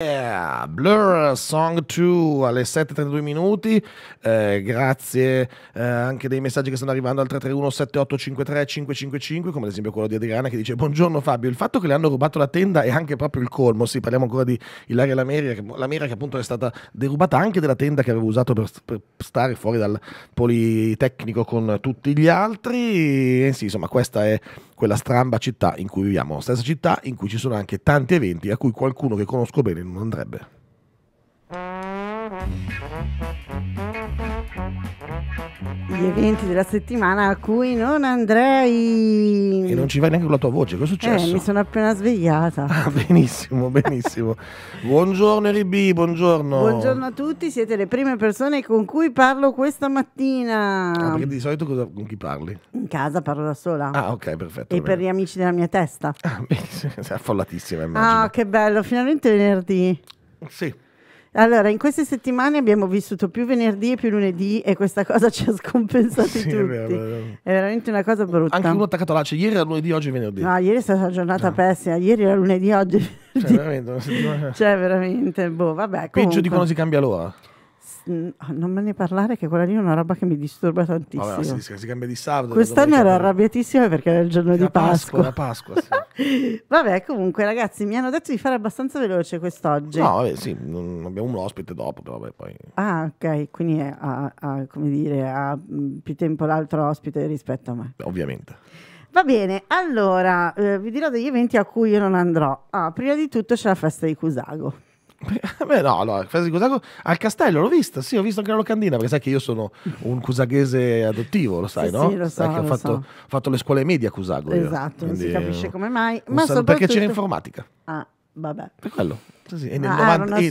Yeah, Blur Song 2 alle 7.32 minuti, eh, grazie eh, anche dei messaggi che stanno arrivando al 331-7853-555 come ad esempio quello di Adriana che dice buongiorno Fabio, il fatto che le hanno rubato la tenda è anche proprio il colmo, sì parliamo ancora di Ilaria Lamera, che, Lamera che appunto è stata derubata anche della tenda che aveva usato per, per stare fuori dal Politecnico con tutti gli altri, e sì insomma questa è quella stramba città in cui viviamo, stessa città in cui ci sono anche tanti eventi a cui qualcuno che conosco bene Rem und Rebbe. gli eventi della settimana a cui non andrei. E non ci vai neanche con la tua voce, cosa è successo? Eh, mi sono appena svegliata. Ah, benissimo, benissimo. buongiorno Ribi, buongiorno. Buongiorno a tutti, siete le prime persone con cui parlo questa mattina. Ah, perché di solito cosa, con chi parli? In casa parlo da sola. Ah, ok, perfetto. E bene. per gli amici della mia testa. Ah, benissimo, sei affollatissima ah, immagino. Ah, che bello, finalmente venerdì. Sì. Allora, in queste settimane abbiamo vissuto più venerdì e più lunedì e questa cosa ci ha scompensato sì, tutti. È, vero, è, vero. è, veramente una cosa brutta. Anche uno attaccato là, cioè ieri era lunedì, oggi è venerdì. No, ieri è stata una giornata no. Ah. pessima, ieri era lunedì, oggi è cioè, venerdì. Cioè veramente, cioè veramente, boh, vabbè. Comunque. Peggio di quando si cambia l'ora. Ah, non me ne parlare che quella lì è una roba che mi disturba tantissimo. Vabbè, si, si, cambia di sabato. Quest'anno ero arrabbiatissima perché era il giorno di Pasqua. Pasqua, Pasqua sì. vabbè, comunque ragazzi, mi hanno detto di fare abbastanza veloce quest'oggi. No, vabbè, sì, non, abbiamo un ospite dopo, però vabbè, poi... Ah, ok, quindi ha, ha, come dire, ha mm, più tempo l'altro ospite rispetto a me. Ovviamente. Va bene, allora eh, vi dirò degli eventi a cui io non andrò. Ah, prima di tutto c'è la festa di Cusago. Beh, no, allora, festa di Cusago al castello l'ho vista, sì, ho visto anche la locandina, perché sai che io sono un cusaghese adottivo, lo sai, sì, no? Sì, lo so, lo ho, fatto, so. ho fatto, le scuole medie a Cusago. Esatto, io. non si capisce come mai. Ma sal- perché c'era informatica. Ah, Vabbè. Per quello. Sì, e, nel ah, 90, e,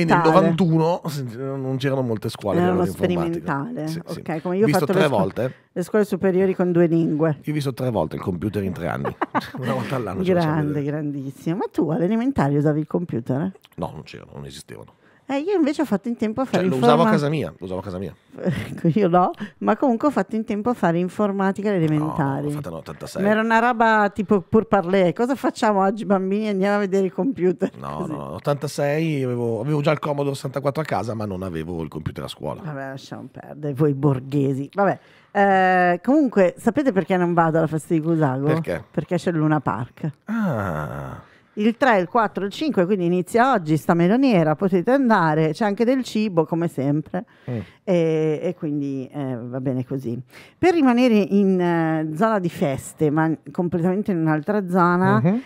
e, nel 91 non c'erano molte scuole. Era uno sperimentale. Sì, ok, sì. come io ho fatto tre le, volte, le scuole superiori con due lingue. Io ho visto tre volte il computer in tre anni. Una volta all'anno. Grande, grandissimo. Ma tu all'elementare usavi il computer? No, non c'erano, non esistevano. Eh, io invece ho fatto in tempo a cioè, fare cioè, informatica. Lo usavo a casa mia, lo usavo a casa mia. io no, ma comunque ho fatto in tempo a fare informatica elementare. No, l'ho fatta nell'86. Era una roba tipo pur parlare. cosa facciamo oggi bambini? Andiamo a vedere il computer. No, no, no, 86 avevo, avevo, già il comodo 64 a casa, ma non avevo il computer a scuola. Vabbè, lasciamo perdere, voi borghesi. Vabbè. Eh, comunque, sapete perché non vado alla festa di Gusago? Perché? Perché c'è Luna Park. Ah il 3, il 4, il 5, quindi inizia oggi sta meloniera, potete andare, c'è anche del cibo come sempre mm. e, e, quindi eh, va bene così. Per rimanere in eh, zona di feste, ma completamente in un'altra zona, mm-hmm.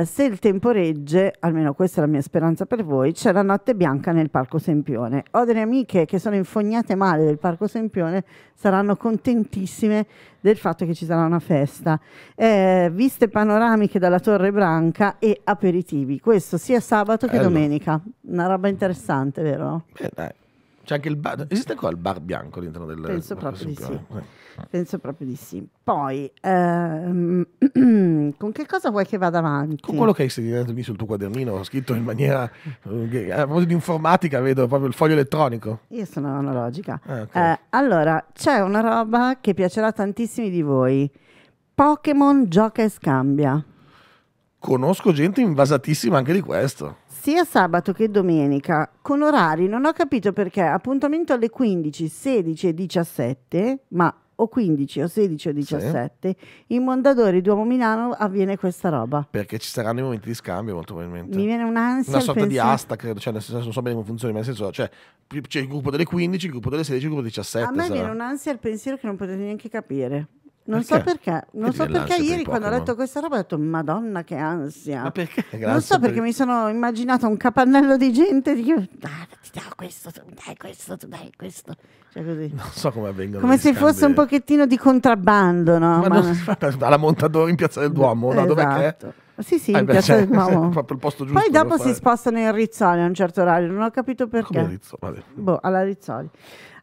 eh, se il tempo regge, almeno questa è la mia speranza per voi, c'è la notte bianca nel Parco Sempione. Ho delle amiche che sono infognate male del Parco Sempione, saranno contentissime del fatto che ci sarà una festa. Eh, viste panoramiche dalla Torre Branca e aperitivi. Questo sia sabato che Bello. domenica. Una roba interessante, vero? Beh, dai. C'è anche il bar. Esiste ancora il bar bianco all'interno del Penso proprio di sì. Eh. Penso proprio di sì. Poi, ehm, con che cosa vuoi che vada avanti? Con quello che hai segnato lì sul tuo quadernino, scritto in maniera. Eh, a proposito di informatica, vedo proprio il foglio elettronico. Io sono analogica. Ah, okay. eh, allora, c'è una roba che piacerà a tantissimi di voi: Pokémon gioca e scambia. Conosco gente invasatissima anche di questo sia sabato che domenica con orari, non ho capito perché, appuntamento alle 15, 16 e 17, ma o 15 o 16 o 17, sì. in Mondadori Duomo Milano avviene questa roba. Perché ci saranno i momenti di scambio molto probabilmente. Mi viene un'ansia. Una sorta pensi... di asta, credo, cioè, nel senso, non so bene come funziona, ma nel senso cioè, c'è il gruppo delle 15, il gruppo delle 16, il gruppo delle 17. A me sarà. viene un'ansia al pensiero che non potete neanche capire. Non perché? so perché, non so perché ieri quando ho letto questa roba ho detto Madonna che ansia. Ma perché? Non so perché per... mi sono immaginata un capannello di gente di ah, ti do questo, tu dai questo, tu dai questo. Cioè così. Non so come avvengono. Come se fosse un pochettino di contrabbando, no? Ma, Ma... Non... alla Montadori in Piazza del Duomo, no? Esatto. Dov'è che è? Sì, sì, ah, beh, cioè, Poi dopo si spostano in Rizzoli a un certo orario, non ho capito perché. Rizzoli? Boh, alla Rizzoli.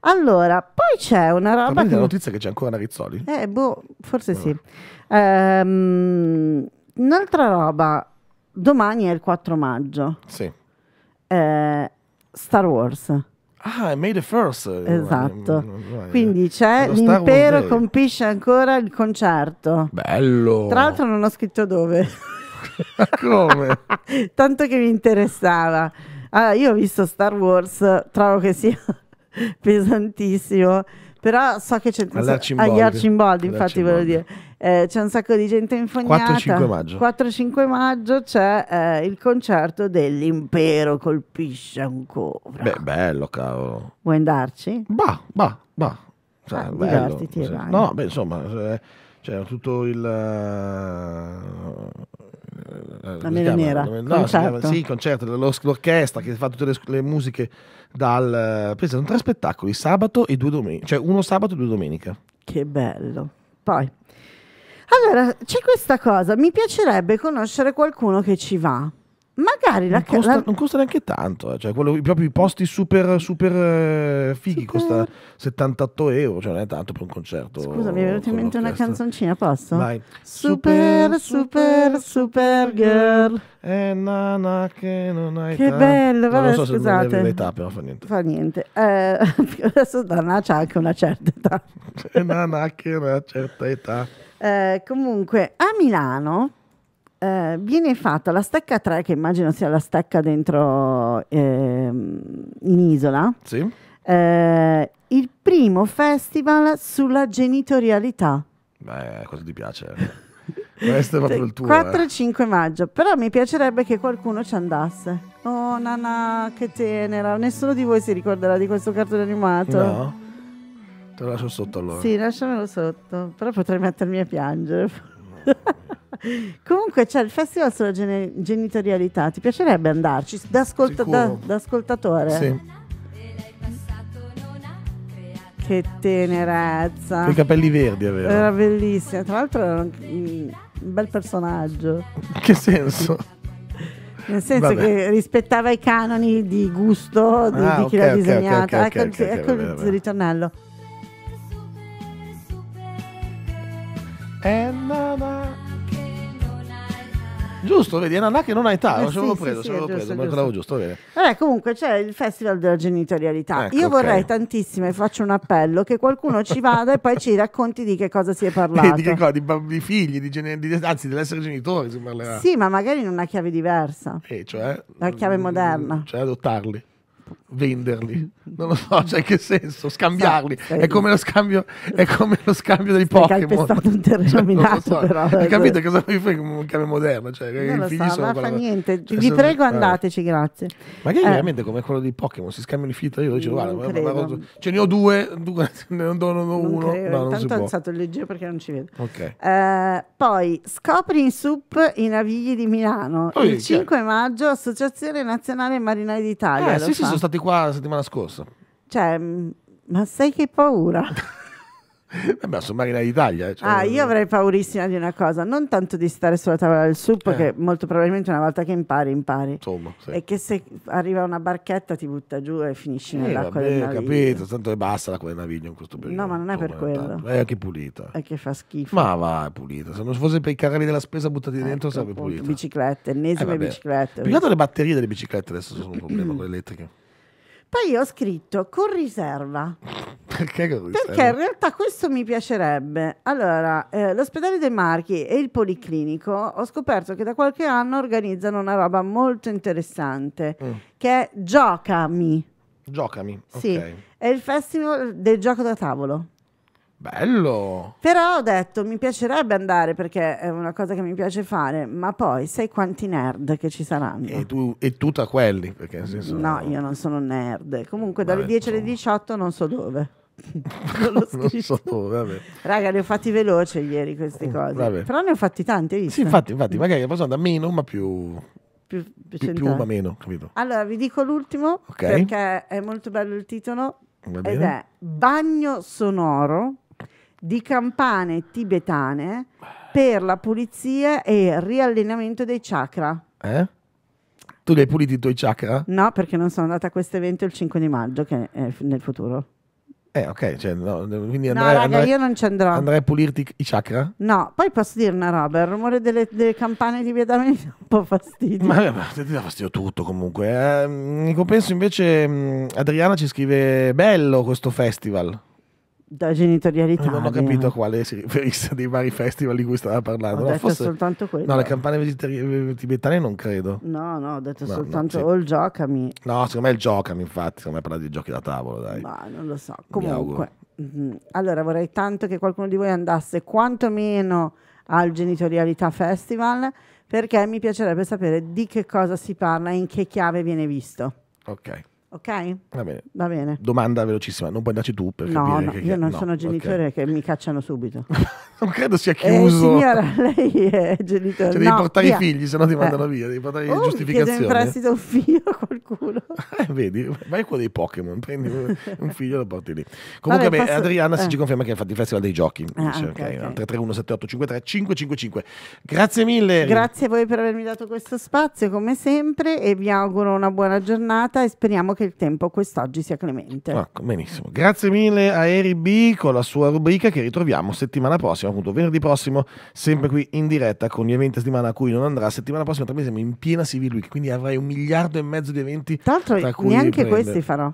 Allora, poi c'è una roba. Ma che... la notizia che c'è ancora Narizzoli? Eh, boh, forse allora. sì. Ehm, un'altra roba. Domani è il 4 maggio. Sì. Eh, Star Wars. Ah, è May the First. Esatto. Quindi c'è l'impero compisce ancora il concerto. Bello. Tra l'altro non ho scritto dove. Come? Tanto che mi interessava. Allora, ah, io ho visto Star Wars, trovo che sia pesantissimo. Però so che c'è agli Arcimboldi, infatti voglio dire. Eh, c'è un sacco di gente infognata. 4-5 maggio. 4-5 maggio c'è eh, il concerto dell'Impero colpisce ancora. Beh, bello, cavolo. Vuoi andarci? Bah, bah, bah. Ah, cioè, ah, bello. Divertiti, cioè, no, beh, insomma, eh, c'è cioè, tutto il... Uh, eh, la meloniera no, concerto. Chiama, sì, concerto l'orchestra che fa tutte le, le musiche dal presentano tre spettacoli sabato e due domenica cioè uno sabato e due domenica che bello poi allora c'è questa cosa mi piacerebbe conoscere qualcuno che ci va magari non, costa, la... non costa neanche tanto, eh, cioè quello, proprio i posti super, super eh, fighi super... costa 78 euro, cioè non è tanto per un concerto. Scusa, mi è venuta in mente una canzoncina, posso? Vai. Super, super, super girl. Eh, nana, che non hai Che bello, vabbè, non so scusate. Se non età, però fa niente. Fa niente. Eh, adesso Nana c'ha anche una certa età. Eh, nana, che una certa età. Eh, comunque, a Milano eh, viene fatta la stecca 3, che immagino sia la stecca dentro eh, in isola. Sì. Eh, il primo festival sulla genitorialità. Beh, cosa ti piace? Questo è proprio il tuo. 4 e eh. 5 maggio, però mi piacerebbe che qualcuno ci andasse. Oh, nana, che tenera. Nessuno di voi si ricorderà di questo cartone animato. No. Te lo lascio sotto allora. Sì, lasciamelo sotto, però potrei mettermi a piangere. No. Comunque c'è il Festival sulla gene- genitorialità, ti piacerebbe andarci da, ascolta- da, da ascoltatore? Sì. Che tenerezza. Con i capelli verdi, è Era bellissima, tra l'altro era un, un bel personaggio. Che senso? Nel senso Vabbè. che rispettava i canoni di gusto di, ah, di chi okay, l'ha okay, disegnata. Okay, ecco, ecco il ritornello. And na, na. Giusto, vedi, è Nanà che non ha età, eh, lo sì, preso, sì, sì, giusto, preso, giusto. ma giusto, bene. Vabbè, eh, comunque c'è il Festival della genitorialità. Ecco, Io vorrei okay. tantissimo e faccio un appello che qualcuno ci vada e poi ci racconti di che cosa si è parlato. di che cosa? Di, di figli, di gene, di, anzi dell'essere genitori si parlerà. Sì, ma magari in una chiave diversa. Eh, cioè, la chiave mm, moderna. Cioè adottarli venderli. Non lo so, cioè che senso, scambiarli. Sì, è, come lo scambio, è come lo scambio, dei Pokémon. È stato un terreno cioè, minato, so. però. Hai capito cosa mi fai con un cambio moderno? Cioè, non i so, sono quella... niente. Cioè, Vi prego, eh. andateci, grazie. Ma che eh. veramente come quello dei Pokémon, si scambiano i fitta, io dico, guarda, guarda, guarda, ce ne ho due, due ne ho uno. Credo. No, non Tanto ho alzato il leggero perché non ci vedo. Okay. Eh, poi scopri in sup i navigli di Milano. Oh, il 5 cioè maggio, Associazione Nazionale Marinai d'Italia. Eh, sì, sì, sono stati stati qua la settimana scorsa. Cioè, mm, ma sai che paura? Vabbè, eh sommare l'Italia. Eh, cioè... Ah, io avrei paurissima di una cosa, non tanto di stare sulla tavola del sup, eh. che molto probabilmente una volta che impari, impari. Insomma, sì. E che se arriva una barchetta ti butta giù e finisci eh, nell'acqua vabbè, del naviglio. capito, tanto è bassa l'acqua del naviglio in questo periodo. No, ma non è Insomma, per quello. È anche eh, pulita. È che fa schifo. Ma va, è pulita. Se non fosse per i carri della spesa buttati ecco, dentro ecco, sarebbe pulita. Biciclette, ennesime eh, biciclette. Più le batterie delle biciclette adesso sono un problema, quelle elettriche. Poi ho scritto con riserva. Perché con riserva? Perché in realtà questo mi piacerebbe. Allora, eh, l'ospedale dei Marchi e il Policlinico ho scoperto che da qualche anno organizzano una roba molto interessante mm. che è Giocami. Giocami, sì. Okay. È il festival del gioco da tavolo. Bello! Però ho detto, mi piacerebbe andare perché è una cosa che mi piace fare, ma poi sai quanti nerd che ci saranno? E tu, e tu tra quelli, perché nel senso... No, io non sono nerd. Comunque dalle 10 alle 18 non so dove. non, non so dove, vabbè. Raga, li ho fatti veloce ieri queste mm, cose. Vabbè. Però ne ho fatti tanti, hai visto? Sì, infatti, infatti, magari la andare meno, ma più più, più, più ma meno, capito? Allora, vi dico l'ultimo okay. perché è molto bello il titolo ed è Bagno sonoro di campane tibetane per la pulizia e riallineamento dei chakra. Eh? Tu li hai puliti i tuoi chakra? No, perché non sono andata a questo evento il 5 di maggio, che è nel futuro. Eh, ok, cioè, no, quindi andrei, no, raga, andrei, io non ci andrò. Andrei a pulirti i chakra? No, poi posso dire una roba, il rumore delle, delle campane di Viadame mi fa un po' fastidio. Ma, ma ti dà fastidio tutto comunque. Eh, in compenso ecco, invece mm, Adriana ci scrive, bello questo festival da genitorialità. Non ho capito quale si riferisse dei vari festival di cui stava parlando. Ho no, forse... soltanto quello. No, le campane vegetari- tibetane non credo. No, no, ho detto no, soltanto o il giocami. No, secondo me il giocami, infatti, secondo me parla di giochi da tavolo, dai. Ma non lo so. Comunque, mm-hmm. allora vorrei tanto che qualcuno di voi andasse quantomeno al Genitorialità Festival perché mi piacerebbe sapere di che cosa si parla e in che chiave viene visto. Ok. Ok? Va bene. Va bene. Domanda velocissima, non puoi andarci tu per no, no, che, io non no, sono genitore okay. che mi cacciano subito. non credo sia eh, chiuso. Eh, signora, lei è genitore. Cioè, devi no, portare via. i figli, se no ti eh. mandano eh. via, devi portare le oh, giustificazioni. Chiedo prestito un figlio a qualcuno. eh, vedi, vai quello dei Pokémon, prendi un figlio e lo porti lì. Comunque, Vabbè, beh, posso... Adriana eh. ci conferma che ha fatto il Festival dei Giochi. Ah, dice, okay, okay. okay. 331-7853-555. Grazie mille. Grazie a voi per avermi dato questo spazio, come sempre, e vi auguro una buona giornata e speriamo che che il tempo quest'oggi sia clemente. Ecco, benissimo. Grazie mille a Eri B con la sua rubrica che ritroviamo settimana prossima, appunto venerdì prossimo, sempre qui in diretta con gli eventi a settimana a cui non andrà. Settimana prossima tra me siamo in piena Civil Week, quindi avrai un miliardo e mezzo di eventi. Tra l'altro neanche questi farò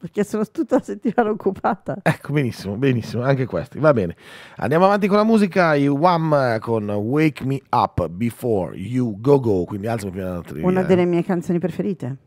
perché sono tutta la settimana occupata. Ecco, benissimo, benissimo, anche questi. Va bene. Andiamo avanti con la musica, i Wham con Wake Me Up Before You Go Go, quindi alzami prima Una delle eh. mie canzoni preferite.